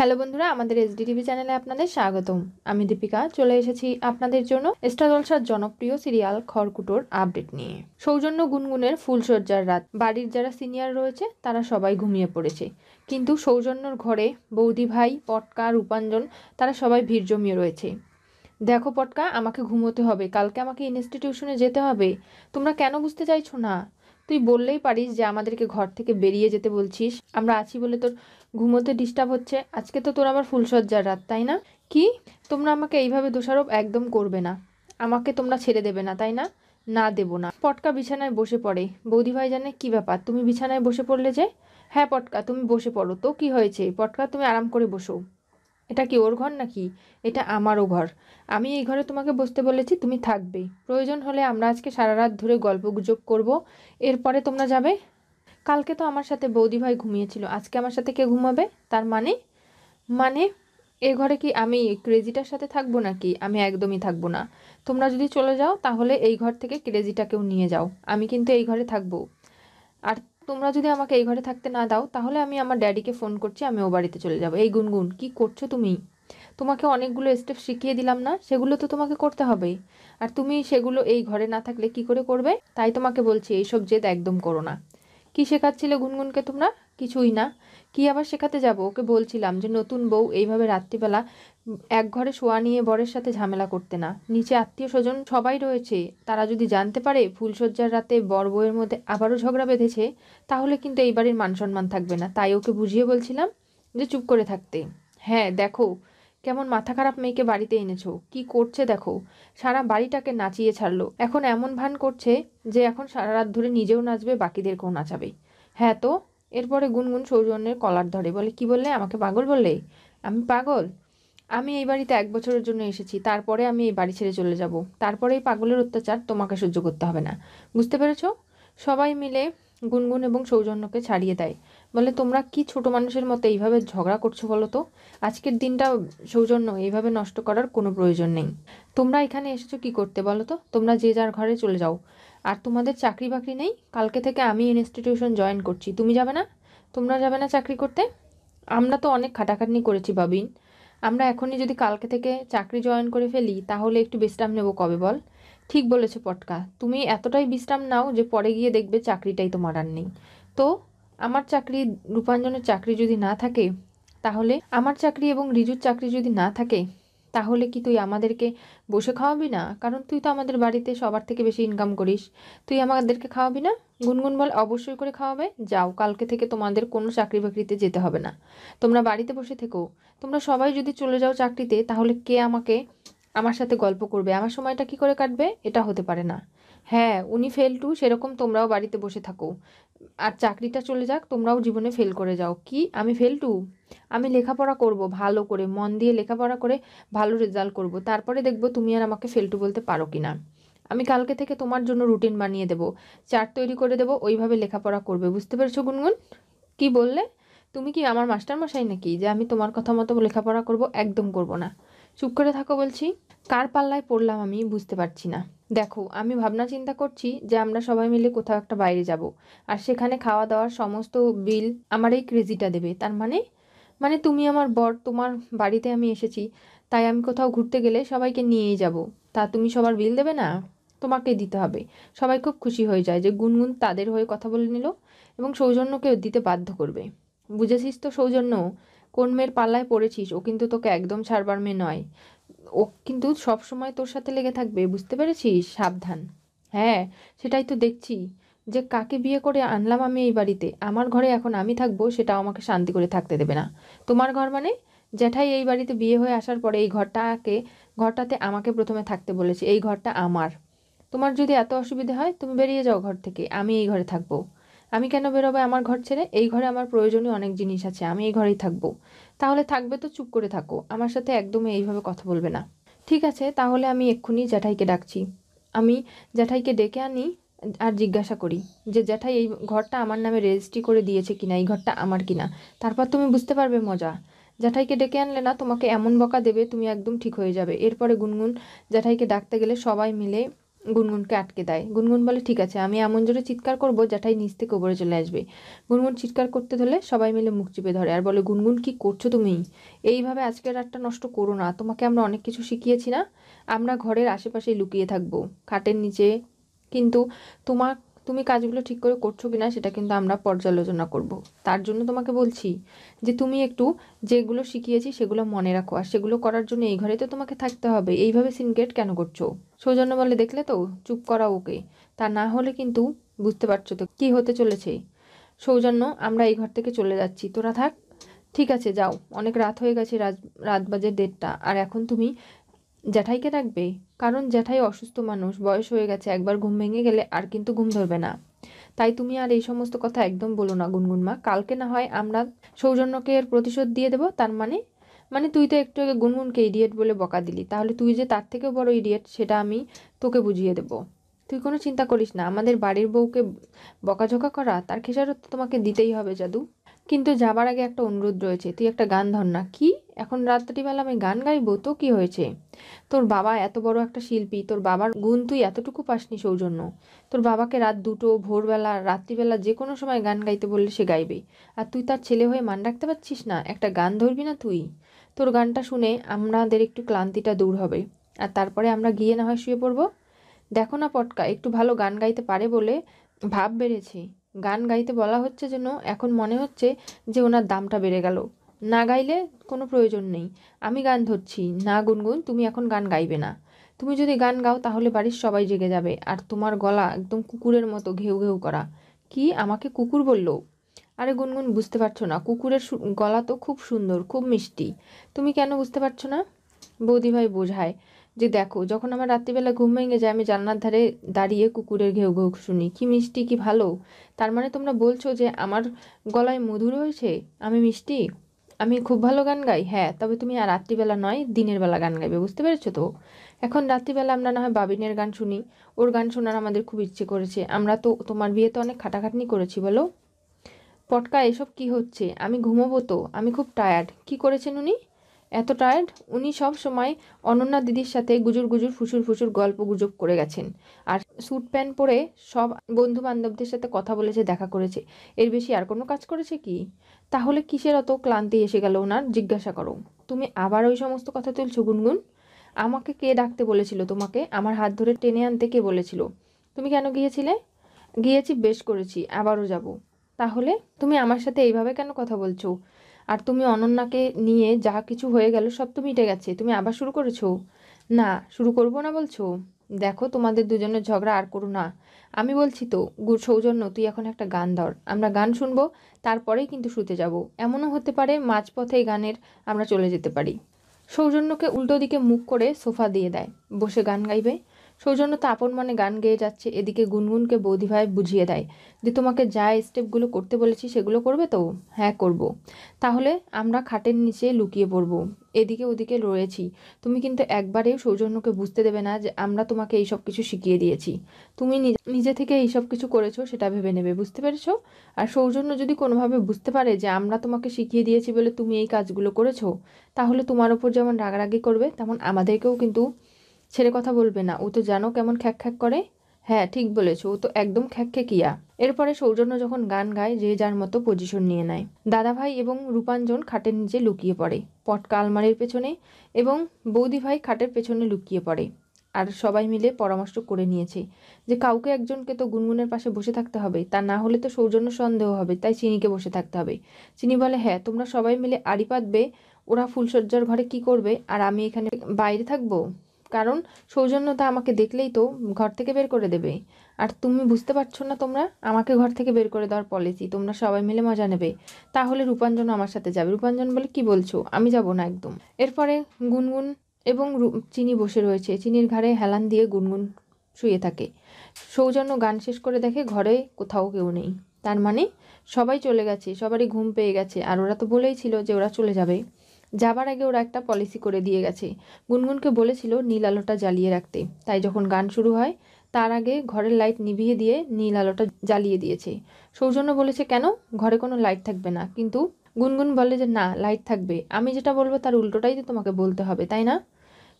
Hello বন্ধুরা আমাদের SDTV চ্যানেলে আপনাদের স্বাগতম আমি দীপিকা চলে এসেছি আপনাদের জন্য স্টার জনপ্রিয় সিরিয়াল খড়কুটোর আপডেট নিয়ে সৌজন্য গুনগুনের ফুলসজ্জার রাত বাড়ির যারা সিনিয়র রয়েছে তারা সবাই ঘুমিয়ে পড়েছে কিন্তু সৌজন্যর ঘরে বৌদি ভাই পটকা রূপাঞ্জন তারা সবাই ভিড় জমিয়ে রয়েছে দেখো পটকা আমাকে ঘুমোতে হবে কালকে আমাকে ইনস্টিটিউশনে যেতে হবে তোমরা কেন বুঝতে চাইছো না তুই বললেই পারিস যে আমাদেরকে ঘর থেকে বেরিয়ে যেতে বলছিস আমরা আছি বলে তোর ঘুমোতে ডিস্টার্ব হচ্ছে আজকে তো তোর আবার ফুলসজ্জার রাত তাই না কি তোমরা আমাকে এইভাবে দোষারোপ একদম করবে না আমাকে তোমরা ছেড়ে দেবে না তাই না না দেব না পটকা বিছানায় বসে পড়ে বৌদি ভাই জানে কি ব্যাপার তুমি বিছানায় বসে পড়লে যে হ্যাঁ পটকা তুমি বসে পড়ো তো কি হয়েছে পটকা তুমি আরাম করে বসো এটা কি ওর ঘর নাকি এটা আমারও ঘর আমি এই ঘরে তোমাকে বসতে বলেছি তুমি থাকবেই প্রয়োজন হলে আমরা আজকে সারা রাত ধরে গল্প গুজব করবো এরপরে তোমরা যাবে কালকে তো আমার সাথে বৌদি ভাই ঘুমিয়েছিল আজকে আমার সাথে কে ঘুমাবে তার মানে মানে এ ঘরে কি আমি ক্রেজিটার সাথে থাকবো নাকি আমি একদমই থাকবো না তোমরা যদি চলে যাও তাহলে এই ঘর থেকে ক্রেজিটাকেও নিয়ে যাও আমি কিন্তু এই ঘরে থাকবো আর তোমরা যদি আমাকে এই ঘরে থাকতে না দাও তাহলে আমি আমার ড্যাডিকে ফোন করছি আমি ও বাড়িতে চলে যাব এই গুনগুন কি করছো তুমি তোমাকে অনেকগুলো স্টেপ শিখিয়ে দিলাম না সেগুলো তো তোমাকে করতে হবেই আর তুমি সেগুলো এই ঘরে না থাকলে কি করে করবে তাই তোমাকে বলছি এইসব জেদ একদম করো না কি শেখাচ্ছিলে গুনগুনকে তোমরা কিছুই না কি আবার শেখাতে যাব ওকে বলছিলাম যে নতুন বউ এইভাবে রাত্রিবেলা এক ঘরে শোয়া নিয়ে বরের সাথে ঝামেলা করতে না নিচে আত্মীয় স্বজন সবাই রয়েছে তারা যদি জানতে পারে ফুলশয্যার রাতে বর বউয়ের মধ্যে আবারও ঝগড়া বেঁধেছে তাহলে কিন্তু এই বাড়ির মান সম্মান থাকবে না তাই ওকে বুঝিয়ে বলছিলাম যে চুপ করে থাকতে হ্যাঁ দেখো কেমন মাথা খারাপ মেয়েকে বাড়িতে এনেছো কি করছে দেখো সারা বাড়িটাকে নাচিয়ে ছাড়লো এখন এমন ভান করছে যে এখন সারা রাত ধরে নিজেও নাচবে বাকিদেরকেও নাচাবে হ্যাঁ তো এরপরে গুনগুন সৌজন্যের কলার ধরে বলে কি বললে আমাকে পাগল বললে আমি পাগল আমি এই বাড়িতে এক বছরের জন্য এসেছি তারপরে আমি এই বাড়ি ছেড়ে চলে যাব তারপরে এই পাগলের অত্যাচার তোমাকে সহ্য করতে হবে না বুঝতে পেরেছ সবাই মিলে গুনগুন এবং সৌজন্যকে ছাড়িয়ে দেয় বলে তোমরা কি ছোট মানুষের মতো এইভাবে ঝগড়া করছো বলো তো আজকের দিনটা সৌজন্য এইভাবে নষ্ট করার কোনো প্রয়োজন নেই তোমরা এখানে এসেছো কি করতে বলো তো তোমরা যে যার ঘরে চলে যাও আর তোমাদের চাকরি বাকরি নেই কালকে থেকে আমি ইনস্টিটিউশন জয়েন করছি তুমি যাবে না তোমরা যাবে না চাকরি করতে আমরা তো অনেক খাটাখাটনি করেছি বাবিন আমরা এখনই যদি কালকে থেকে চাকরি জয়েন করে ফেলি তাহলে একটু বিশ্রাম নেব কবে বল ঠিক বলেছো পটকা তুমি এতটাই বিশ্রাম নাও যে পরে গিয়ে দেখবে চাকরিটাই তোমার আর নেই তো আমার চাকরি রূপাঞ্জনের চাকরি যদি না থাকে তাহলে আমার চাকরি এবং রিজুর চাকরি যদি না থাকে তাহলে কি তুই আমাদেরকে বসে খাওয়াবি না কারণ তুই তো আমাদের বাড়িতে সবার থেকে বেশি ইনকাম করিস তুই আমাদেরকে খাওয়াবি না গুনগুন বল অবশ্যই করে খাওয়াবে যাও কালকে থেকে তোমাদের কোনো চাকরি বাকরিতে যেতে হবে না তোমরা বাড়িতে বসে থেকো তোমরা সবাই যদি চলে যাও চাকরিতে তাহলে কে আমাকে আমার সাথে গল্প করবে আমার সময়টা কি করে কাটবে এটা হতে পারে না হ্যাঁ উনি ফেল টু সেরকম তোমরাও বাড়িতে বসে থাকো আর চাকরিটা চলে যাক তোমরাও জীবনে ফেল করে যাও কি আমি ফেল টু আমি লেখাপড়া করব ভালো করে মন দিয়ে লেখাপড়া করে ভালো রেজাল্ট করব তারপরে দেখব তুমি আর আমাকে ফেল টু বলতে পারো কি না আমি কালকে থেকে তোমার জন্য রুটিন বানিয়ে দেব চার্ট তৈরি করে দেব ওইভাবে লেখাপড়া করবে বুঝতে পেরেছো গুনগুন কি বললে তুমি কি আমার মাস্টার মশাই নাকি যে আমি তোমার কথা মতো লেখাপড়া করব একদম করব না চুপ করে থাকো বলছি কার পাল্লায় পড়লাম আমি বুঝতে পারছি না দেখো আমি ভাবনা চিন্তা করছি যে আমরা সবাই মিলে কোথাও একটা বাইরে যাব আর সেখানে খাওয়া দাওয়ার সমস্ত বিল আমার এই ক্রেজিটা দেবে তার মানে মানে তুমি আমার বর তোমার বাড়িতে আমি এসেছি তাই আমি কোথাও ঘুরতে গেলে সবাইকে নিয়েই যাব তা তুমি সবার বিল দেবে না তোমাকে দিতে হবে সবাই খুব খুশি হয়ে যায় যে গুনগুন তাদের হয়ে কথা বলে নিল এবং সৌজন্যকে দিতে বাধ্য করবে বুঝেছিস তো সৌজন্য কোন মেয়ের পাল্লায় পড়েছিস ও কিন্তু তোকে একদম ছাড়বার মেয়ে নয় ও কিন্তু সব সময় তোর সাথে লেগে থাকবে বুঝতে পেরেছিস সাবধান হ্যাঁ সেটাই তো দেখছি যে কাকে বিয়ে করে আনলাম আমি এই বাড়িতে আমার ঘরে এখন আমি থাকবো সেটা আমাকে শান্তি করে থাকতে দেবে না তোমার ঘর মানে জ্যাঠাই এই বাড়িতে বিয়ে হয়ে আসার পরে এই ঘরটাকে ঘরটাতে আমাকে প্রথমে থাকতে বলেছে এই ঘরটা আমার তোমার যদি এত অসুবিধে হয় তুমি বেরিয়ে যাও ঘর থেকে আমি এই ঘরে থাকবো আমি কেন বেরোবো আমার ঘর ছেড়ে এই ঘরে আমার প্রয়োজনীয় অনেক জিনিস আছে আমি এই ঘরেই থাকবো তাহলে থাকবে তো চুপ করে থাকো আমার সাথে একদমই এইভাবে কথা বলবে না ঠিক আছে তাহলে আমি এক্ষুনি জ্যাঠাইকে ডাকছি আমি জ্যাঠাইকে ডেকে আনি আর জিজ্ঞাসা করি যে জ্যাঠাই এই ঘরটা আমার নামে রেজিস্ট্রি করে দিয়েছে কিনা এই ঘরটা আমার কিনা তারপর তুমি বুঝতে পারবে মজা জ্যাঠাইকে ডেকে আনলে না তোমাকে এমন বকা দেবে তুমি একদম ঠিক হয়ে যাবে এরপরে গুনগুন জ্যাঠাইকে ডাকতে গেলে সবাই মিলে গুনগুনকে আটকে দেয় গুনগুন বলে ঠিক আছে আমি এমন জোরে চিৎকার করব জ্যাঠাই নিচ থেকে ওপরে চলে আসবে গুনগুন চিৎকার করতে ধরলে সবাই মিলে মুখ চিপে ধরে আর বলে গুনগুন কি করছো তুমি এইভাবে আজকের রাতটা নষ্ট করো না তোমাকে আমরা অনেক কিছু শিখিয়েছি না আমরা ঘরের আশেপাশে লুকিয়ে থাকবো খাটের নিচে কিন্তু তোমার তুমি কাজগুলো ঠিক করে করছো কি না সেটা কিন্তু আমরা পর্যালোচনা করব তার জন্য তোমাকে বলছি যে তুমি একটু যেগুলো শিখিয়েছি সেগুলো মনে রাখো আর সেগুলো করার জন্য এই ঘরে তো তোমাকে থাকতে হবে এইভাবে সিনগেট কেন করছো সৌজন্য বলে দেখলে তো চুপ করা ওকে তা না হলে কিন্তু বুঝতে পারছো তো কী হতে চলেছে সৌজন্য আমরা এই ঘর থেকে চলে যাচ্ছি তোরা থাক ঠিক আছে যাও অনেক রাত হয়ে গেছে রাত রাত বাজে দেড়টা আর এখন তুমি জ্যাঠাইকে রাখবে কারণ জ্যাঠাই অসুস্থ মানুষ বয়স হয়ে গেছে একবার ঘুম ভেঙে গেলে আর কিন্তু ঘুম ধরবে না তাই তুমি আর এই সমস্ত কথা একদম বলো না গুনগুনমা কালকে না হয় আমরা সৌজন্যকে এর প্রতিশোধ দিয়ে দেব তার মানে মানে তুই তো একটু আগে গুনগুনকে ইডিয়েট বলে বকা দিলি তাহলে তুই যে তার থেকেও বড় ইডিয়েট সেটা আমি তোকে বুঝিয়ে দেবো তুই কোনো চিন্তা করিস না আমাদের বাড়ির বউকে বকাঝকা করা তার খেসারত তোমাকে দিতেই হবে জাদু কিন্তু যাবার আগে একটা অনুরোধ রয়েছে তুই একটা গান ধর না কি এখন রাত্রিবেলা আমি গান গাইবো তো কি হয়েছে তোর বাবা এত বড় একটা শিল্পী তোর বাবার গুণ তুই এতটুকু পাসনি সৌজন্য তোর বাবাকে রাত দুটো ভোরবেলা রাত্রিবেলা যে কোনো সময় গান গাইতে বললে সে গাইবে আর তুই তার ছেলে হয়ে মান রাখতে পারছিস না একটা গান ধরবি না তুই তোর গানটা শুনে আমাদের একটু ক্লান্তিটা দূর হবে আর তারপরে আমরা গিয়ে না হয় শুয়ে পড়বো দেখো না পটকা একটু ভালো গান গাইতে পারে বলে ভাব বেড়েছে গান গাইতে বলা হচ্ছে যেন এখন মনে হচ্ছে যে ওনার দামটা বেড়ে গেল না গাইলে কোনো প্রয়োজন নেই আমি গান ধরছি না গুনগুন তুমি এখন গান গাইবে না তুমি যদি গান গাও তাহলে বাড়ির সবাই জেগে যাবে আর তোমার গলা একদম কুকুরের মতো ঘেউ ঘেউ করা কি আমাকে কুকুর বলল আরে গুনগুন বুঝতে পারছো না কুকুরের গলা তো খুব সুন্দর খুব মিষ্টি তুমি কেন বুঝতে পারছো না বৌদিভাই বোঝায় যে দেখো যখন আমার রাত্রিবেলা ঘুম ভেঙে যায় আমি জানলার ধারে দাঁড়িয়ে কুকুরের ঘেউ ঘেউ শুনি কি মিষ্টি কি ভালো তার মানে তোমরা বলছো যে আমার গলায় মধু রয়েছে আমি মিষ্টি আমি খুব ভালো গান গাই হ্যাঁ তবে তুমি আর রাত্রিবেলা নয় দিনের বেলা গান গাইবে বুঝতে পেরেছো তো এখন রাত্রিবেলা আমরা না হয় বাবিনের গান শুনি ওর গান শোনার আমাদের খুব ইচ্ছে করেছে আমরা তো তোমার বিয়েতে অনেক খাটাখাটনি করেছি বলো পটকা এসব কি হচ্ছে আমি ঘুমোবো তো আমি খুব টায়ার্ড কি করেছেন উনি এত টায়ার্ড উনি সব সময় অনন্যা দিদির সাথে গুজুর গুজুর ফুসুর ফুসুর গল্প গুজব করে গেছেন আর স্যুট প্যান্ট পরে সব বন্ধু বান্ধবদের সাথে কথা বলেছে দেখা করেছে এর বেশি আর কোনো কাজ করেছে কি তাহলে কিসের অত ক্লান্তি এসে গেল ওনার জিজ্ঞাসা করো তুমি আবার ওই সমস্ত কথা তুলছো গুনগুন আমাকে কে ডাকতে বলেছিল তোমাকে আমার হাত ধরে টেনে আনতে কে বলেছিল তুমি কেন গিয়েছিলে গিয়েছি বেশ করেছি আবারও যাব তাহলে তুমি আমার সাথে এইভাবে কেন কথা বলছো আর তুমি অনন্যাকে নিয়ে যা কিছু হয়ে গেল সব তো মিটে গেছে তুমি আবার শুরু করেছো না শুরু করবো না বলছো দেখো তোমাদের দুজনের ঝগড়া আর করো না আমি বলছি তো সৌজন্য তুই এখন একটা গান ধর আমরা গান শুনবো তারপরেই কিন্তু শুতে যাব এমনও হতে পারে মাঝপথে গানের আমরা চলে যেতে পারি সৌজন্যকে উল্টো দিকে মুখ করে সোফা দিয়ে দেয় বসে গান গাইবে সৌজন্য তো আপন মনে গান গেয়ে যাচ্ছে এদিকে গুনগুনকে বৌদিভাই বুঝিয়ে দেয় যে তোমাকে যা স্টেপগুলো করতে বলেছি সেগুলো করবে তো হ্যাঁ করব। তাহলে আমরা খাটের নিচে লুকিয়ে পড়ব এদিকে ওদিকে রয়েছি তুমি কিন্তু একবারেও সৌজন্যকে বুঝতে দেবে না যে আমরা তোমাকে এইসব কিছু শিখিয়ে দিয়েছি তুমি নিজে থেকে এইসব কিছু করেছো সেটা ভেবে নেবে বুঝতে পেরেছো আর সৌজন্য যদি কোনোভাবে বুঝতে পারে যে আমরা তোমাকে শিখিয়ে দিয়েছি বলে তুমি এই কাজগুলো করেছো তাহলে তোমার ওপর যেমন রাগারাগি করবে তেমন আমাদেরকেও কিন্তু ছেড়ে কথা বলবে না ও তো জানো কেমন খ্যাক খ্যাক করে হ্যাঁ ঠিক বলেছো ও তো একদম খ্যাক কিয়া এরপরে সৌজন্য যখন গান গায় যে যার মতো পজিশন নিয়ে নেয় দাদাভাই এবং রূপাঞ্জন খাটের নিচে লুকিয়ে পড়ে পটকা আলমারির পেছনে এবং বৌদিভাই খাটের পেছনে লুকিয়ে পড়ে আর সবাই মিলে পরামর্শ করে নিয়েছে যে কাউকে একজনকে তো গুনগুনের পাশে বসে থাকতে হবে তা না হলে তো সৌজন্য সন্দেহ হবে তাই চিনিকে বসে থাকতে হবে চিনি বলে হ্যাঁ তোমরা সবাই মিলে আড়ি পাতবে ওরা ফুলসজ্জার ঘরে কি করবে আর আমি এখানে বাইরে থাকবো কারণ সৌজন্যতা আমাকে দেখলেই তো ঘর থেকে বের করে দেবে আর তুমি বুঝতে পারছো না তোমরা আমাকে ঘর থেকে বের করে দেওয়ার পলিসি তোমরা সবাই মিলে মজা নেবে তাহলে রূপাঞ্জন আমার সাথে যাবে রূপাঞ্জন বলে কি বলছো আমি যাব না একদম এরপরে গুনগুন এবং চিনি বসে রয়েছে চিনির ঘাড়ে হেলান দিয়ে গুনগুন শুয়ে থাকে সৌজন্য গান শেষ করে দেখে ঘরে কোথাও কেউ নেই তার মানে সবাই চলে গেছে সবারই ঘুম পেয়ে গেছে আর ওরা তো বলেই ছিল যে ওরা চলে যাবে যাবার আগে ওরা একটা পলিসি করে দিয়ে গেছে গুনগুনকে বলেছিল নীল আলোটা জ্বালিয়ে রাখতে তাই যখন গান শুরু হয় তার আগে ঘরের লাইট নিভিয়ে দিয়ে নীল আলোটা জ্বালিয়ে দিয়েছে সৌজন্য বলেছে কেন ঘরে কোনো লাইট থাকবে না কিন্তু গুনগুন বলে যে না লাইট থাকবে আমি যেটা বলবো তার উল্টোটাই তো তোমাকে বলতে হবে তাই না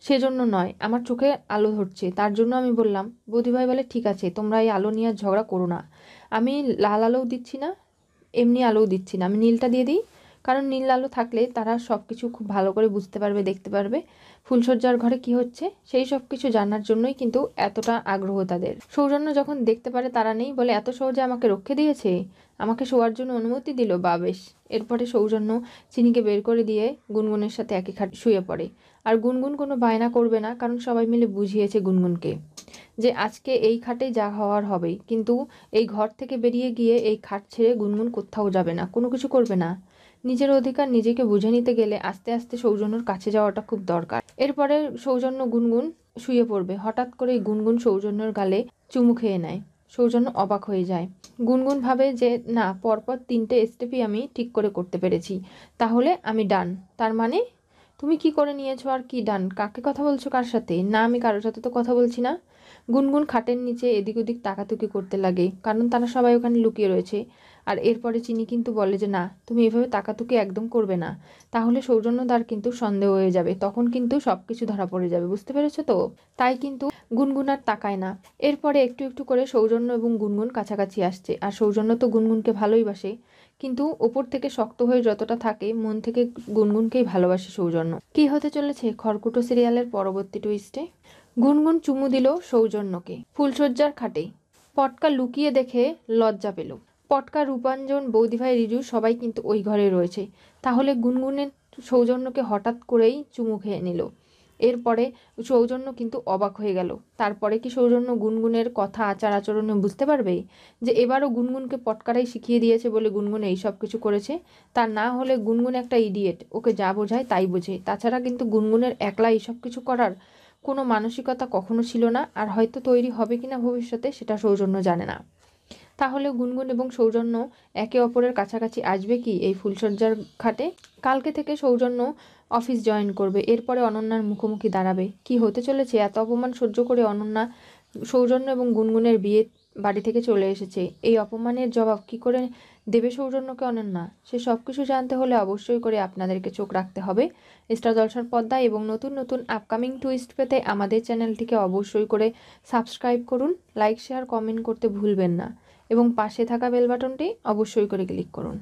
সেজন্য নয় আমার চোখে আলো ধরছে তার জন্য আমি বললাম বৌদিভাই বলে ঠিক আছে তোমরা এই আলো নিয়ে ঝগড়া করো না আমি লাল আলোও দিচ্ছি না এমনি আলোও দিচ্ছি না আমি নীলটা দিয়ে দিই কারণ নীল আলো থাকলে তারা সব কিছু খুব ভালো করে বুঝতে পারবে দেখতে পারবে ফুলসজ্জার ঘরে কি হচ্ছে সেই সব কিছু জানার জন্যই কিন্তু এতটা আগ্রহ তাদের সৌজন্য যখন দেখতে পারে তারা নেই বলে এত সহজে আমাকে রক্ষে দিয়েছে আমাকে শোয়ার জন্য অনুমতি দিল বা বেশ এরপরে সৌজন্য চিনিকে বের করে দিয়ে গুনগুনের সাথে একই খাট শুয়ে পড়ে আর গুনগুন কোনো বায়না করবে না কারণ সবাই মিলে বুঝিয়েছে গুনগুনকে যে আজকে এই খাটে যা হওয়ার হবে কিন্তু এই ঘর থেকে বেরিয়ে গিয়ে এই খাট ছেড়ে গুনগুন কোথাও যাবে না কোনো কিছু করবে না নিজের অধিকার নিজেকে বুঝে নিতে গেলে আস্তে আস্তে সৌজন্যর কাছে যাওয়াটা খুব দরকার এরপরে সৌজন্য গুনগুন শুয়ে পড়বে হঠাৎ করে গুনগুন সৌজন্যর গালে চুমু খেয়ে নেয় সৌজন্য অবাক হয়ে যায় গুনগুন ভাবে যে না পরপর তিনটে স্টেপই আমি ঠিক করে করতে পেরেছি তাহলে আমি ডান তার মানে তুমি কি করে নিয়েছো আর কি ডান কাকে কথা বলছো কার সাথে না আমি কারোর সাথে তো কথা বলছি না গুনগুন খাটের নিচে এদিক ওদিক তাকাতুকি করতে লাগে কারণ তারা সবাই ওখানে লুকিয়ে রয়েছে আর এরপরে চিনি কিন্তু বলে যে না তুমি এভাবে তাকাতুকি একদম করবে না তাহলে সৌজন্যদার কিন্তু সন্দেহ হয়ে যাবে তখন কিন্তু সব কিছু ধরা পড়ে যাবে বুঝতে পেরেছো তো তাই কিন্তু গুনগুন আর তাকায় না এরপরে একটু একটু করে সৌজন্য এবং গুনগুন কাছাকাছি আসছে আর সৌজন্য তো গুনগুনকে ভালোই বাসে কিন্তু ওপর থেকে শক্ত হয়ে যতটা থাকে মন থেকে গুনগুনকেই ভালোবাসে সৌজন্য কি হতে চলেছে খড়কুটো সিরিয়ালের পরবর্তী টুইস্টে গুনগুন চুমু দিল সৌজন্যকে ফুলসজ্জার খাটে পটকা লুকিয়ে দেখে লজ্জা পেল পটকা রূপাঞ্জন বৌদিভাই রিজু সবাই কিন্তু ওই ঘরে রয়েছে তাহলে গুনগুনের সৌজন্যকে হঠাৎ করেই চুমু খেয়ে নিল এরপরে সৌজন্য কিন্তু অবাক হয়ে গেল তারপরে কি সৌজন্য গুনগুনের কথা আচার আচরণে বুঝতে পারবে যে এবারও গুনগুনকে পটকারাই শিখিয়ে দিয়েছে বলে গুনগুন এই সব কিছু করেছে তার না হলে গুনগুন একটা ইডিয়েট ওকে যা বোঝায় তাই বোঝে তাছাড়া কিন্তু গুনগুনের একলা এইসব কিছু করার কোনো মানসিকতা কখনো ছিল না আর হয়তো তৈরি হবে কিনা ভবিষ্যতে সেটা সৌজন্য জানে না তাহলে গুনগুন এবং সৌজন্য একে অপরের কাছাকাছি আসবে কি এই ফুলসজ্জার খাটে কালকে থেকে সৌজন্য অফিস জয়েন করবে এরপরে অনন্যার মুখোমুখি দাঁড়াবে কি হতে চলেছে এত অপমান সহ্য করে অনন্যা সৌজন্য এবং গুনগুনের বিয়ে বাড়ি থেকে চলে এসেছে এই অপমানের জবাব কি করে দেবে সৌজন্যকে অনন্যা সে সব কিছু জানতে হলে অবশ্যই করে আপনাদেরকে চোখ রাখতে হবে স্টার জলসার পদ্মা এবং নতুন নতুন আপকামিং টুইস্ট পেতে আমাদের চ্যানেলটিকে অবশ্যই করে সাবস্ক্রাইব করুন লাইক শেয়ার কমেন্ট করতে ভুলবেন না এবং পাশে থাকা বেল বাটনটি অবশ্যই করে ক্লিক করুন